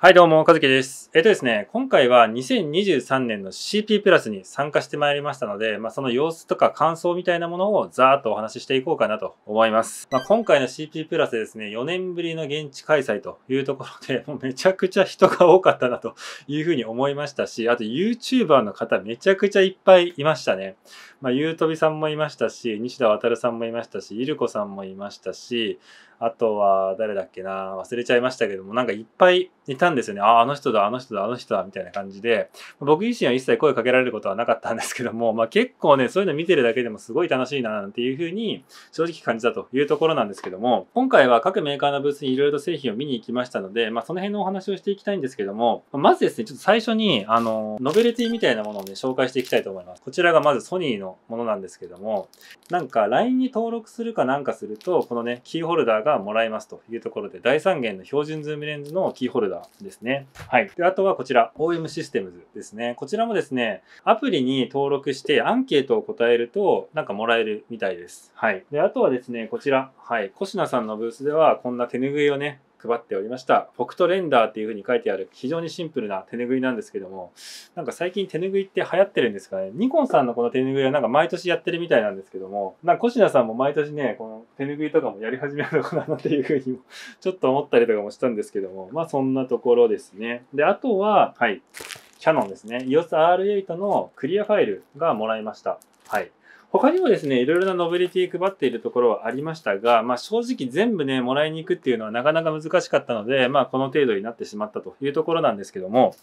はい、どうも、かずきです。えっとですね、今回は2023年の CP プラスに参加してまいりましたので、まあ、その様子とか感想みたいなものをざーっとお話ししていこうかなと思います。まあ、今回の CP プラスですね、4年ぶりの現地開催というところで、もうめちゃくちゃ人が多かったなというふうに思いましたし、あと YouTuber の方めちゃくちゃいっぱいいましたね。まあ、ゆうとびさんもいましたし、西田渉さんもいましたし、いるこさんもいましたし、あとは誰だっけな忘れちゃいましたけどもなんかいっぱいいたんですよねああの人だあの人だあの人だみたいな感じで僕自身は一切声かけられることはなかったんですけども、まあ、結構ねそういうの見てるだけでもすごい楽しいななんていうふうに正直感じたというところなんですけども今回は各メーカーのブースにいろいろ製品を見に行きましたので、まあ、その辺のお話をしていきたいんですけどもまずですねちょっと最初にあのノベルティみたいなものをね紹介していきたいと思いますこちらがまずソニーのものなんですけどもなんか LINE に登録するかなんかするとこのねキーホルダーががもらえますというところで、第3元の標準ズームレンズのキーホルダーですね。はい。で、あとはこちら、OM システムズですね。こちらもですね、アプリに登録してアンケートを答えると、なんかもらえるみたいです。はい。で、あとはですね、こちら、はい。コシナさんのブースでは、こんな手拭いをね、配っておりましたフォクトレンダーっていうふうに書いてある非常にシンプルな手ぬぐいなんですけどもなんか最近手ぬぐいって流行ってるんですかねニコンさんのこの手ぬぐいはなんか毎年やってるみたいなんですけどもなんかコシナさんも毎年ねこの手ぬぐいとかもやり始めるのかなっていうふうにも ちょっと思ったりとかもしたんですけどもまあそんなところですねであとははいキャノンですね EOS R8 のクリアファイルがもらいましたはい他にもですね、いろいろなノベルティ配っているところはありましたが、まあ、正直全部ね、もらいに行くっていうのはなかなか難しかったので、まあ、この程度になってしまったというところなんですけども、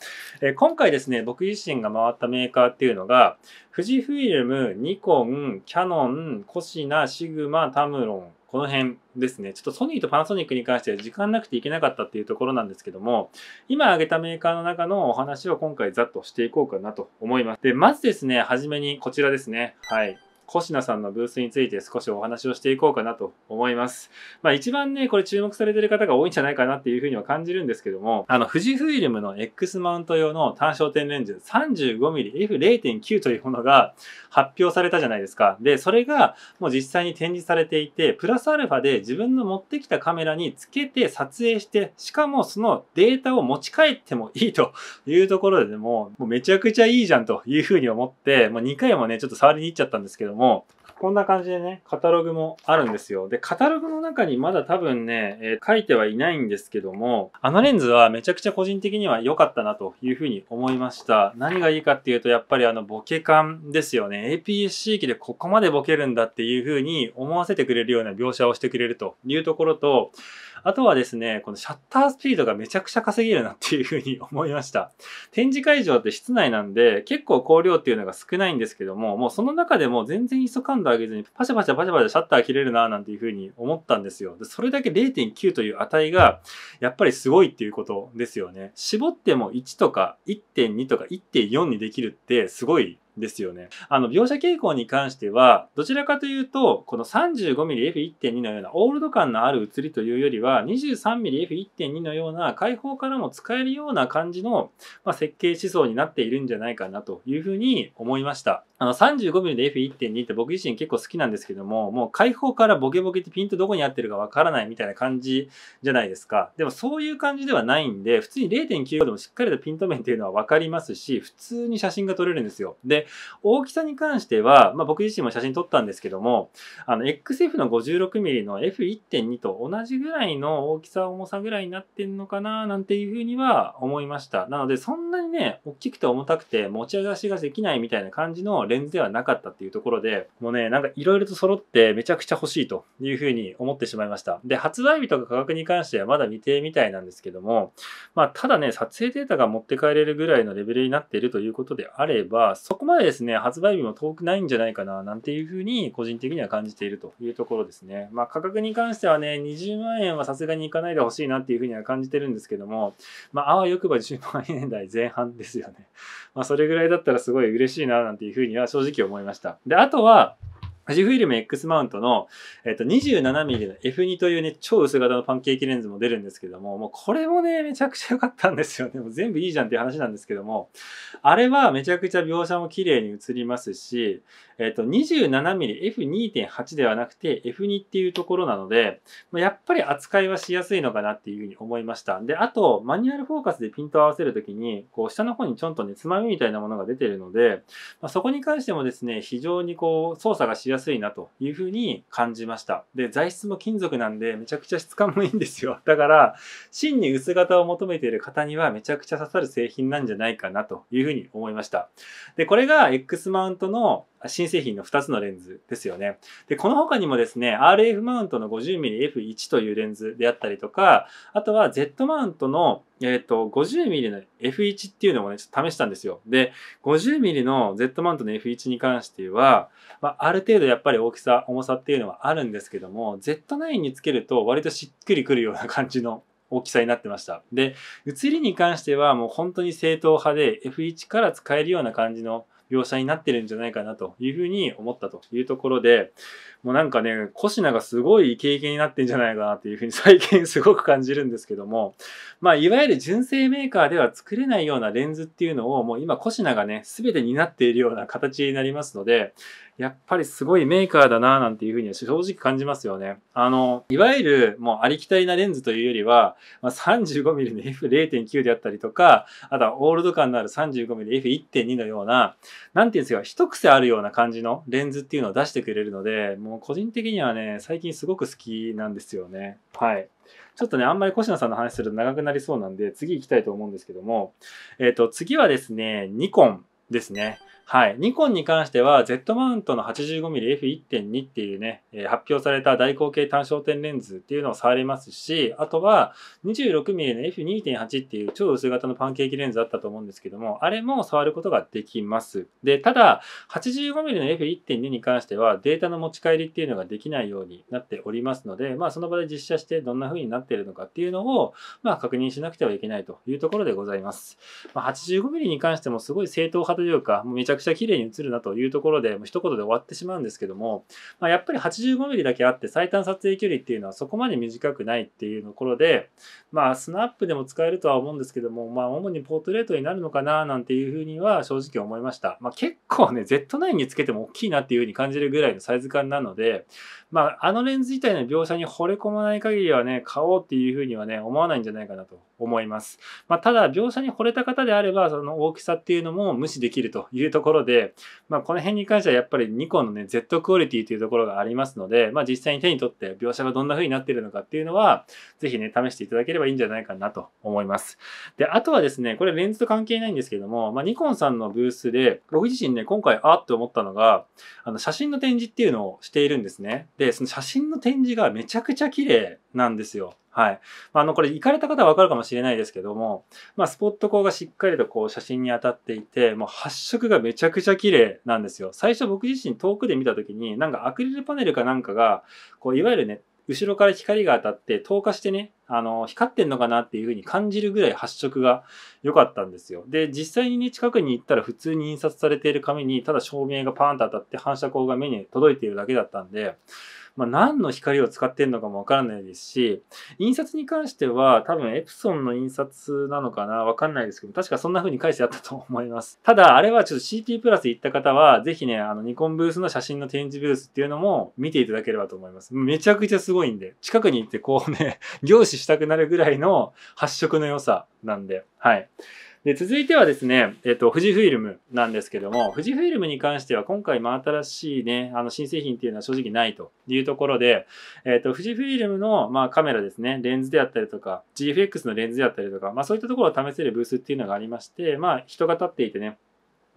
え今回ですね、僕自身が回ったメーカーっていうのが、富士フィルム、ニコン、キャノン、コシナ、シグマ、タムロン、この辺ですね。ちょっとソニーとパナソニックに関しては時間なくていけなかったっていうところなんですけども、今挙げたメーカーの中のお話を今回ざっとしていこうかなと思います。で、まずですね、はじめにこちらですね。はい。コシナさんのブースについて少しお話をしていこうかなと思います。まあ一番ね、これ注目されてる方が多いんじゃないかなっていうふうには感じるんですけども、あの、富士フイルムの X マウント用の単焦点レンズ 35mmF0.9 というものが発表されたじゃないですか。で、それがもう実際に展示されていて、プラスアルファで自分の持ってきたカメラにつけて撮影して、しかもそのデータを持ち帰ってもいいというところでも、もうめちゃくちゃいいじゃんというふうに思って、もう2回もね、ちょっと触りに行っちゃったんですけども、こんな感じでね、カタログもあるんですよ。で、カタログの中にまだ多分ね、えー、書いてはいないんですけども、あのレンズはめちゃくちゃ個人的には良かったなというふうに思いました。何がいいかっていうと、やっぱりあのボケ感ですよね。APS-C 機でここまでボケるんだっていうふうに思わせてくれるような描写をしてくれるというところと、あとはですね、このシャッタースピードがめちゃくちゃ稼げるなっていうふうに思いました。展示会場って室内なんで、結構光量っていうのが少ないんですけども、もうその中でも全然 ISO 感度上げずに、パシャパシャパシャパシャシャッター切れるななんていうふうに思ったんですよ。でそれだけ0.9という値が、やっぱりすごいっていうことですよね。絞っても1とか1.2とか1.4にできるってすごいですよね。あの、描写傾向に関しては、どちらかというと、この 35mmF1.2 のようなオールド感のある写りというよりは、23mmF1.2 のような開放からも使えるような感じの、まあ、設計思想になっているんじゃないかなというふうに思いました。あの、35mm で F1.2 って僕自身結構好きなんですけども、もう開放からボケボケってピンとどこに合ってるかわからないみたいな感じじゃないですか。でもそういう感じではないんで、普通に0.95でもしっかりとピント面っていうのはわかりますし、普通に写真が撮れるんですよ。で、大きさに関しては、まあ、僕自身も写真撮ったんですけども、あの、XF の 56mm の F1.2 と同じぐらいの大きさ、重さぐらいになってんのかな、なんていうふうには思いました。なので、そんなにね、大きくて重たくて持ち出しができないみたいな感じのレンズではなかったっていうところで、もうね、なんかいろいろと揃ってめちゃくちゃ欲しいというふうに思ってしまいました。で、発売日とか価格に関してはまだ未定みたいなんですけども、まあ、ただね、撮影データが持って帰れるぐらいのレベルになっているということであれば、そこまではですね、発売日も遠くないんじゃないかな、なんていうふうに個人的には感じているというところですね。まあ価格に関してはね、20万円はさすがにいかないでほしいなっていうふうには感じてるんですけども、まああわよくば10万円台前半ですよね。まあそれぐらいだったらすごい嬉しいな、なんていうふうには正直思いました。で、あとは、富士フィルム X マウントの、えっと、27mm の F2 というね、超薄型のパンケーキレンズも出るんですけども、もうこれもね、めちゃくちゃ良かったんですよね。もう全部いいじゃんっていう話なんですけども、あれはめちゃくちゃ描写も綺麗に映りますし、えっと、27mm F2.8 ではなくて F2 っていうところなので、やっぱり扱いはしやすいのかなっていうふうに思いました。で、あと、マニュアルフォーカスでピントを合わせるときに、こう、下の方にちょんとね、つまみみたいなものが出てるので、まあ、そこに関してもですね、非常にこう、操作がしやすいやすいなというふうに感じました。で、材質も金属なんでめちゃくちゃ質感もいいんですよ。だから、真に薄型を求めている方にはめちゃくちゃ刺さる製品なんじゃないかなというふうに思いました。で、これが X マウントの新製品の2つのレンズですよね。で、この他にもですね、RF マウントの 50mmF1 というレンズであったりとか、あとは Z マウントのえっ、ー、と、50mm の F1 っていうのをね、ちょっと試したんですよ。で、50mm の Z マウントの F1 に関しては、まあ、ある程度やっぱり大きさ、重さっていうのはあるんですけども、Z9 につけると割としっくりくるような感じの 大きさになってました。で、写りに関してはもう本当に正統派で F1 から使えるような感じの描写になってるんじゃないかなというふうに思ったというところで、もうなんかね、コシナがすごい経験になってんじゃないかなっていうふうに 最近すごく感じるんですけども、まあ、いわゆる純正メーカーでは作れないようなレンズっていうのを、もう今コシナがね、全て担っているような形になりますので、やっぱりすごいメーカーだななんていうふうには正直感じますよね。あの、いわゆるもうありきたりなレンズというよりは、まあ、35mm の F0.9 であったりとか、あとはオールド感のある 35mm F1.2 のような、なんていうんですか、一癖あるような感じのレンズっていうのを出してくれるので、もも個人的にはね、最近すごく好きなんですよね。はい。ちょっとね、あんまり越野さんの話すると長くなりそうなんで、次行きたいと思うんですけども、えっ、ー、と、次はですね、ニコンですね。はい。ニコンに関しては Z マウントの 85mmF1.2 っていうね、え発表された大口径単焦点レンズっていうのを触れますし、あとは 26mm の F2.8 っていう超薄型のパンケーキレンズあったと思うんですけども、あれも触ることができます。で、ただ 85mm の F1.2 に関してはデータの持ち帰りっていうのができないようになっておりますので、まあその場で実写してどんな風になっているのかっていうのを、まあ確認しなくてはいけないというところでございます。まあ、85mm に関してもすごい正当派というか、めちゃゃくちゃ綺麗に映るなというところで、もう一言で終わってしまうんですけども、まあ、やっぱり 85mm だけあって最短撮影距離っていうのはそこまで短くないっていうところで、まあ、スナップでも使えるとは思うんですけども、まあ、主にポートレートになるのかななんていうふうには正直思いました。まあ、結構ね、Z9 につけても大きいなっていうふうに感じるぐらいのサイズ感なので、まあ、あのレンズ自体の描写に惚れ込まない限りはね、買おうっていうふうにはね、思わないんじゃないかなと思います。まあ、ただ、描写に惚れた方であれば、その大きさっていうのも無視できるというところで、まあ、この辺に関してはやっぱりニコンのね、Z クオリティというところがありますので、まあ、実際に手に取って描写がどんな風になっているのかっていうのは、ぜひね、試していただければいいんじゃないかなと思います。で、あとはですね、これレンズと関係ないんですけども、まあ、ニコンさんのブースで、僕自身ね、今回、あって思ったのが、あの、写真の展示っていうのをしているんですね。で、その写真の展示がめちゃくちゃ綺麗なんですよ。はい。あの、これ行かれた方はわかるかもしれないですけども、まあ、スポット光がしっかりとこう写真に当たっていて、もう発色がめちゃくちゃ綺麗なんですよ。最初僕自身遠くで見た時に、なんかアクリルパネルかなんかが、こう、いわゆるね、後ろから光が当たって透過してねあの、光ってんのかなっていう風に感じるぐらい発色が良かったんですよ。で、実際にね、近くに行ったら普通に印刷されている紙に、ただ照明がパーンと当たって反射光が目に届いているだけだったんで、まあ、何の光を使ってんのかもわからないですし、印刷に関しては多分エプソンの印刷なのかなわかんないですけど、確かそんな風に返してあったと思います。ただ、あれはちょっと CP プラス行った方は、ぜひね、あの、ニコンブースの写真の展示ブースっていうのも見ていただければと思います。めちゃくちゃすごいんで、近くに行ってこうね、凝視したくなるぐらいの発色の良さなんで、はい。で続いてはですね、えっと、富士フイルムなんですけども、富士フイルムに関しては今回真新しいね、あの新製品っていうのは正直ないというところで、えっと、富士フイルムの、まあ、カメラですね、レンズであったりとか、GFX のレンズであったりとか、まあそういったところを試せるブースっていうのがありまして、まあ人が立っていてね、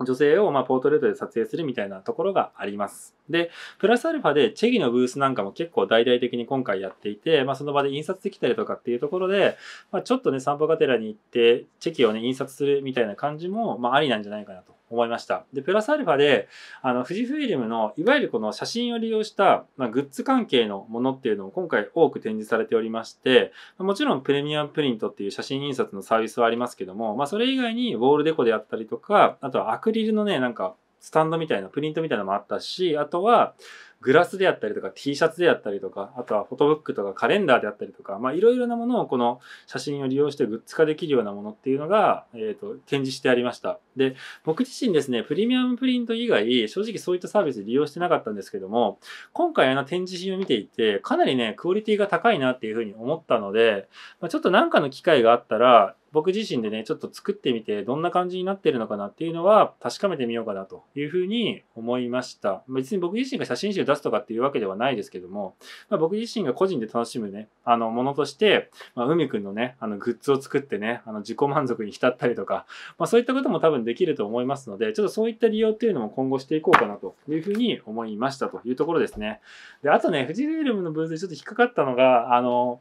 女性をまあポートレートで撮影するみたいなところがあります。で、プラスアルファでチェギのブースなんかも結構大々的に今回やっていて、まあ、その場で印刷できたりとかっていうところで、まあ、ちょっとね、散歩がてらに行って、チェキをね、印刷するみたいな感じも、まあ、ありなんじゃないかなと思いました。で、プラスアルファで、あの、富士フィルムの、いわゆるこの写真を利用した、まあ、グッズ関係のものっていうのも今回多く展示されておりまして、もちろんプレミアムプリントっていう写真印刷のサービスはありますけども、まあ、それ以外にウォールデコであったりとか、あとはアクリルのね、なんか、スタンドみたいな、プリントみたいなのもあったし、あとは、グラスであったりとか T シャツであったりとか、あとはフォトブックとかカレンダーであったりとか、まあいろいろなものをこの写真を利用してグッズ化できるようなものっていうのが、えっ、ー、と、展示してありました。で、僕自身ですね、プレミアムプリント以外、正直そういったサービス利用してなかったんですけども、今回あの展示品を見ていて、かなりね、クオリティが高いなっていうふうに思ったので、まあ、ちょっとなんかの機会があったら、僕自身でね、ちょっと作ってみて、どんな感じになってるのかなっていうのは確かめてみようかなというふうに思いました。別に僕自身が写真集出すとかっていうわけではないですけども、まあ、僕自身が個人で楽しむね、あの、ものとして、まあ、海くんのね、あの、グッズを作ってね、あの、自己満足に浸ったりとか、まあ、そういったことも多分できると思いますので、ちょっとそういった利用っていうのも今後していこうかなというふうに思いましたというところですね。で、あとね、富士フィルムのブースでちょっと引っかかったのが、あの、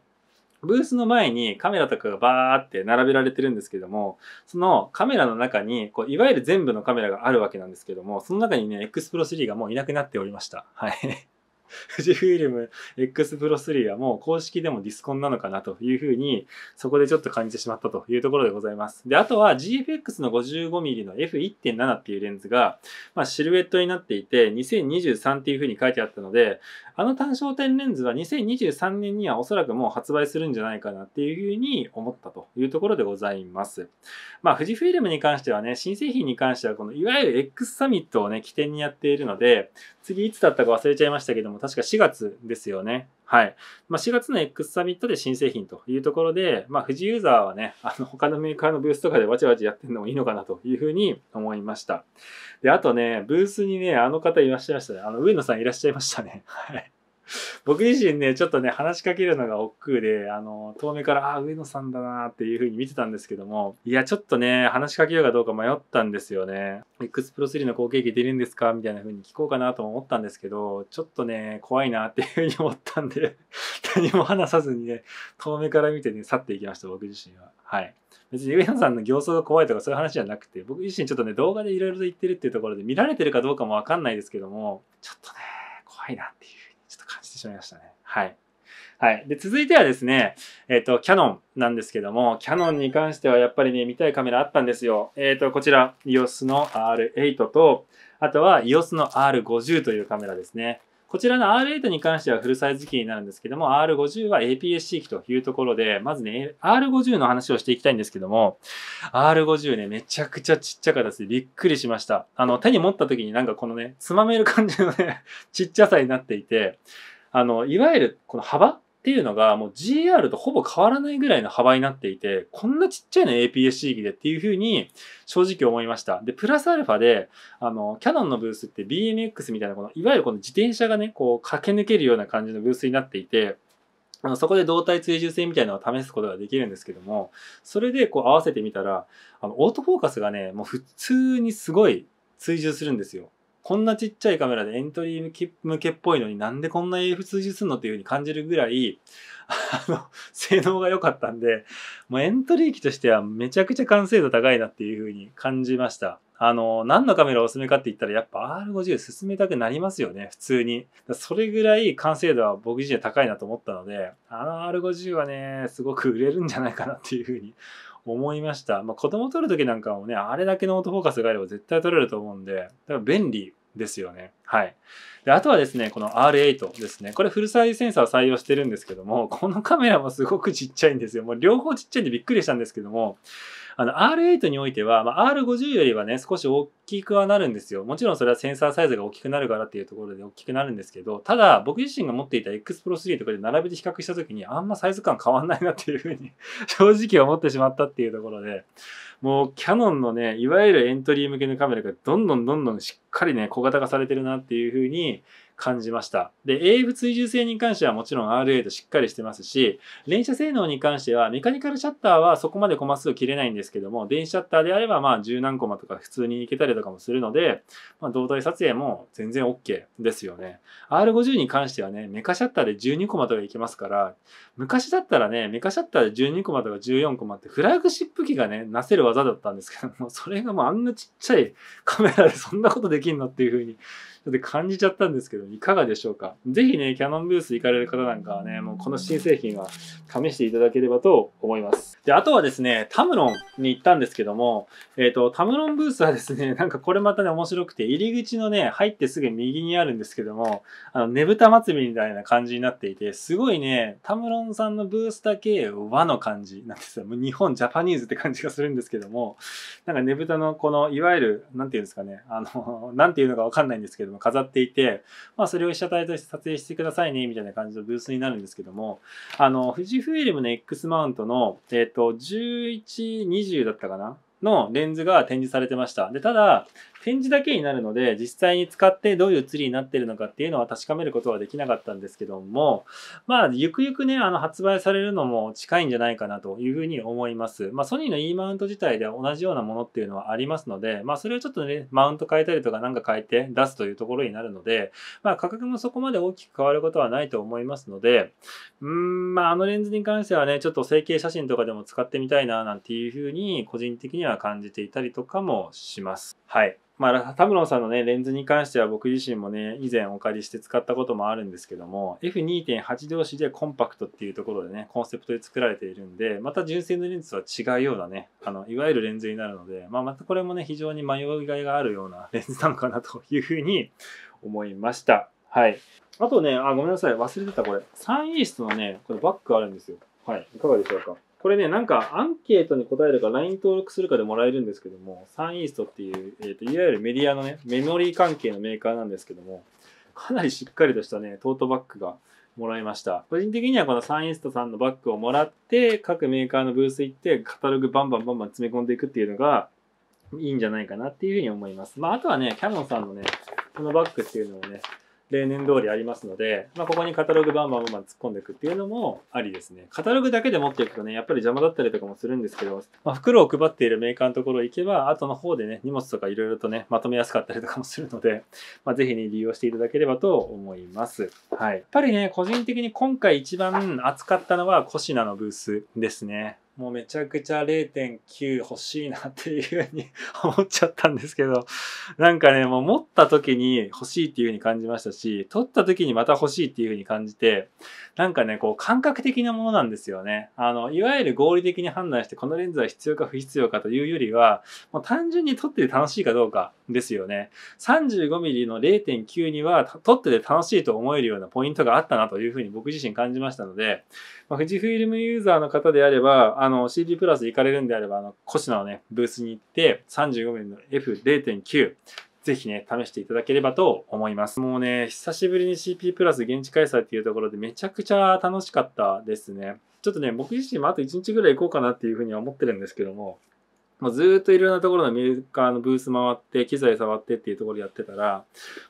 ブースの前にカメラとかがバーって並べられてるんですけども、そのカメラの中に、こういわゆる全部のカメラがあるわけなんですけども、その中にね、X Pro 3がもういなくなっておりました。はい。富士フィルム X Pro 3はもう公式でもディスコンなのかなというふうに、そこでちょっと感じてしまったというところでございます。で、あとは GFX の 55mm の F1.7 っていうレンズが、まあ、シルエットになっていて、2023っていうふうに書いてあったので、あの単焦点レンズは2023年にはおそらくもう発売するんじゃないかなっていうふうに思ったというところでございます。まあ、富士フィルムに関してはね、新製品に関しては、このいわゆる X サミットをね、起点にやっているので、次いつだったか忘れちゃいましたけども、確か4月ですよね。はい。まあ、4月の X サミットで新製品というところで、まあ、富士ユーザーはね、あの、他のメーカーのブースとかでわちゃわちゃやってんのもいいのかなというふうに思いました。で、あとね、ブースにね、あの方いらっしゃいましたね。あの、上野さんいらっしゃいましたね。はい。僕自身ね、ちょっとね、話しかけるのが億劫で、あの、遠目から、あ、上野さんだなっていう風に見てたんですけども、いや、ちょっとね、話しかけようかどうか迷ったんですよね。X プロ3の後継機出るんですかみたいな風に聞こうかなと思ったんですけど、ちょっとね、怖いなっていう風に思ったんで、何も話さずにね、遠目から見てね、去っていきました、僕自身は。はい。別に上野さんの行走が怖いとかそういう話じゃなくて、僕自身ちょっとね、動画でいろいろと言ってるっていうところで、見られてるかどうかもわかんないですけども、ちょっとね、怖いなっていう。してしまいましたね。はい。はい。で、続いてはですね、えっ、ー、と、キャノンなんですけども、キャノンに関してはやっぱりね、見たいカメラあったんですよ。えっ、ー、と、こちら、EOS の R8 と、あとは EOS の R50 というカメラですね。こちらの R8 に関してはフルサイズ機になるんですけども、R50 は APS-C 機というところで、まずね、R50 の話をしていきたいんですけども、R50 ね、めちゃくちゃちっちゃかったです。びっくりしました。あの、手に持った時になんかこのね、つまめる感じのね、ちっちゃさになっていて、あのいわゆるこの幅っていうのがもう GR とほぼ変わらないぐらいの幅になっていてこんなちっちゃいの APS-C 機でっていうふうに正直思いましたでプラスアルファであのキャノンのブースって BMX みたいなこのいわゆるこの自転車がねこう駆け抜けるような感じのブースになっていてあのそこで動体追従性みたいなのを試すことができるんですけどもそれでこう合わせてみたらあのオートフォーカスがねもう普通にすごい追従するんですよこんなちっちゃいカメラでエントリー向けっぽいのになんでこんな a f 2じすんのっていう風に感じるぐらい、あの、性能が良かったんで、もうエントリー機としてはめちゃくちゃ完成度高いなっていう風に感じました。あの、何のカメラおすすめかって言ったらやっぱ R50 進めたくなりますよね、普通に。それぐらい完成度は僕自身は高いなと思ったので、あの R50 はね、すごく売れるんじゃないかなっていう風に思いました。まあ、子供撮るときなんかもね、あれだけのオートフォーカスがあれば絶対撮れると思うんで、だから便利ですよね。はい。で、あとはですね、この R8 ですね。これフルサイズセンサー採用してるんですけども、このカメラもすごくちっちゃいんですよ。もう両方ちっちゃいんでびっくりしたんですけども、あの R8 においては、まあ、R50 よりはね、少し大きくはなるんですよ。もちろんそれはセンサーサイズが大きくなるからっていうところで大きくなるんですけど、ただ僕自身が持っていた X Pro 3とかで並べて比較した時にあんまサイズ感変わんないなっていうふうに 正直思ってしまったっていうところで、もうキャノンのね、いわゆるエントリー向けのカメラがどんどんどんどんしっかりね、小型化されてるなっていうふうに感じました。で、AF 追従性に関してはもちろん R8 しっかりしてますし、連射性能に関してはメカニカルシャッターはそこまでコマ数切れないんですけども、電子シャッターであればまあ十何コマとか普通にいけたりとかもするので、まあ、動体撮影も全然 OK ですよね。R50 に関してはね、メカシャッターで12コマとかいけますから、昔だったらね、メカシャッターで12コマとか14コマってフラグシップ機がね、なせる技だったんですけども、それがもうあんなちっちゃいカメラでそんなことできんのっていうふうにでっと感じちゃったんですけど、いかがでしょうか。ぜひね、キャノンブース行かれる方なんかはね、もうこの新製品は試していただければと思います。で、あとはですね、タムロンに行ったんですけども、えっ、ー、と、タムロンブースはですね、なんかこれまたね、面白くて、入り口のね、入ってすぐ右にあるんですけども、あの、ねぶた祭りみたいな感じになっていて、すごいね、タムロンさんのブースだけ和の感じなんですよ。もう日本、ジャパニーズって感じがするんですけども、なんかねぶたのこの、いわゆる、なんていうんですかね、あの、なんていうのかわかんないんですけども、飾っていて、まあ、それを被写体として撮影してくださいね、みたいな感じのブースになるんですけども、あの、富士フイルムの X マウントの、えっ、ー、と、11、20だったかなのレンズが展示されてました。で、ただ、展示だけになるので、実際に使ってどういう写りになってるのかっていうのは確かめることはできなかったんですけども、まあ、ゆくゆくね、あの、発売されるのも近いんじゃないかなというふうに思います。まあ、ソニーの E マウント自体では同じようなものっていうのはありますので、まあ、それをちょっとね、マウント変えたりとかなんか変えて出すというところになるので、まあ、価格もそこまで大きく変わることはないと思いますので、うーん、まあ、あのレンズに関してはね、ちょっと成形写真とかでも使ってみたいな、なんていうふうに、個人的にはは感じていたりとかもします。はい。まあ、タムロンさんのね、レンズに関しては僕自身もね、以前お借りして使ったこともあるんですけども、F2.8 同士でコンパクトっていうところでね、コンセプトで作られているんで、また純正のレンズとは違うようなね、あの、いわゆるレンズになるので、まあ、またこれもね、非常に迷いがいがあるようなレンズなのかなというふうに思いました。はい。あとね、あ、ごめんなさい、忘れてたこれ。サンイーストのね、このバッグあるんですよ。はい。いかがでしょうかこれね、なんかアンケートに答えるか LINE 登録するかでもらえるんですけども、サンイーストっていう、えーと、いわゆるメディアのね、メモリー関係のメーカーなんですけども、かなりしっかりとしたね、トートバッグがもらいました。個人的にはこのサンイーストさんのバッグをもらって、各メーカーのブース行って、カタログバンバンバンバン詰め込んでいくっていうのが、いいんじゃないかなっていうふうに思います。まあ、あとはね、キャノンさんのね、このバッグっていうのをね、例年通りありますので、まあ、ここにカタログバンバンバンバン突っ込んでいくっていうのもありですね。カタログだけで持っていくとね、やっぱり邪魔だったりとかもするんですけど、まあ、袋を配っているメーカーのところ行けば、後の方でね、荷物とかいろいろとね、まとめやすかったりとかもするので、まあ、ぜひね、利用していただければと思います。はい。やっぱりね、個人的に今回一番扱ったのはコシナのブースですね。もうめちゃくちゃ0.9欲しいなっていうふうに思っちゃったんですけど、なんかね、もう持った時に欲しいっていうふうに感じましたし、取った時にまた欲しいっていうふうに感じて、なんかね、こう感覚的なものなんですよね。あの、いわゆる合理的に判断してこのレンズは必要か不必要かというよりは、もう単純に撮ってて楽しいかどうかですよね。35mm の0.9には取ってて楽しいと思えるようなポイントがあったなというふうに僕自身感じましたので、まあ、富士フイルムユーザーの方であれば、あの、CD プラス行かれるんであれば、あの、コシナのね、ブースに行って、35ミリの F0.9、ぜひね、試していただければと思います。もうね、久しぶりに CP プラス現地開催っていうところでめちゃくちゃ楽しかったですね。ちょっとね、僕自身もあと1日ぐらい行こうかなっていうふうには思ってるんですけども、まあ、ずっといろんなところのメーカーのブース回って、機材触ってっていうところやってたら、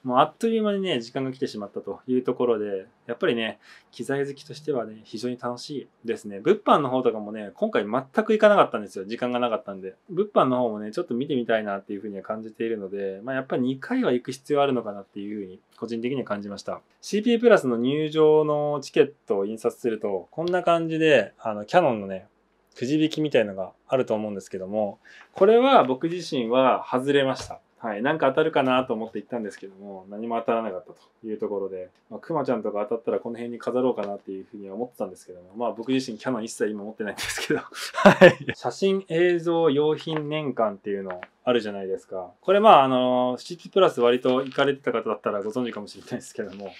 もうあっという間にね、時間が来てしまったというところで、やっぱりね、機材好きとしてはね、非常に楽しいですね。物販の方とかもね、今回全く行かなかったんですよ。時間がなかったんで。物販の方もね、ちょっと見てみたいなっていうふうには感じているので、まあ、やっぱり2回は行く必要あるのかなっていうふうに、個人的には感じました。CP プラスの入場のチケットを印刷すると、こんな感じで、あの、キャノンのね、くじ引きみたいのがあると思うんですけども、これは僕自身は外れました。はい、何か当たるかなと思って行ったんですけども、何も当たらなかったというところで、まあ、クマちゃんとか当たったらこの辺に飾ろうかなっていうふうには思ってたんですけども、まあ僕自身キャノン一切今持ってないんですけど、はい。写真、映像、用品年間っていうのあるじゃないですか。これまああの、CT プラス割と行かれてた方だったらご存知かもしれないですけども、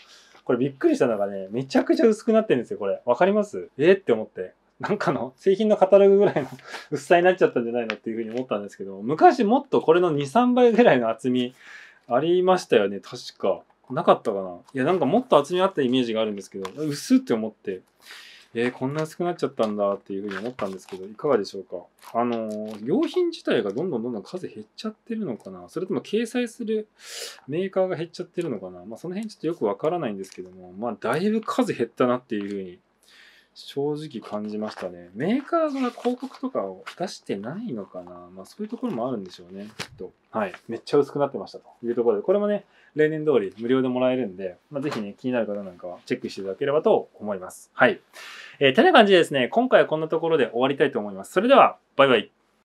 これびっくりしたのがね、めちゃくちゃ薄くなってるんですよ、これ。わかりますえって思って。なんかの製品のカタログぐらいの薄さになっちゃったんじゃないのっていうふうに思ったんですけど、昔もっとこれの2、3倍ぐらいの厚みありましたよね、確か。なかったかないや、なんかもっと厚みあったイメージがあるんですけど、薄って思って、えー、こんな薄くなっちゃったんだっていうふうに思ったんですけど、いかがでしょうか。あのー、用品自体がどんどんどんどん数減っちゃってるのかなそれとも掲載するメーカーが減っちゃってるのかなまあ、その辺ちょっとよくわからないんですけども、まあ、だいぶ数減ったなっていうふうに正直感じましたね。メーカーが広告とかを出してないのかな。まあそういうところもあるんでしょうね、きっと。はい。めっちゃ薄くなってましたというところで、これもね、例年通り無料でもらえるんで、まあ、ぜひね、気になる方なんかはチェックしていただければと思います。はい。えー、てな感じでですね、今回はこんなところで終わりたいと思います。それでは、バイバイ。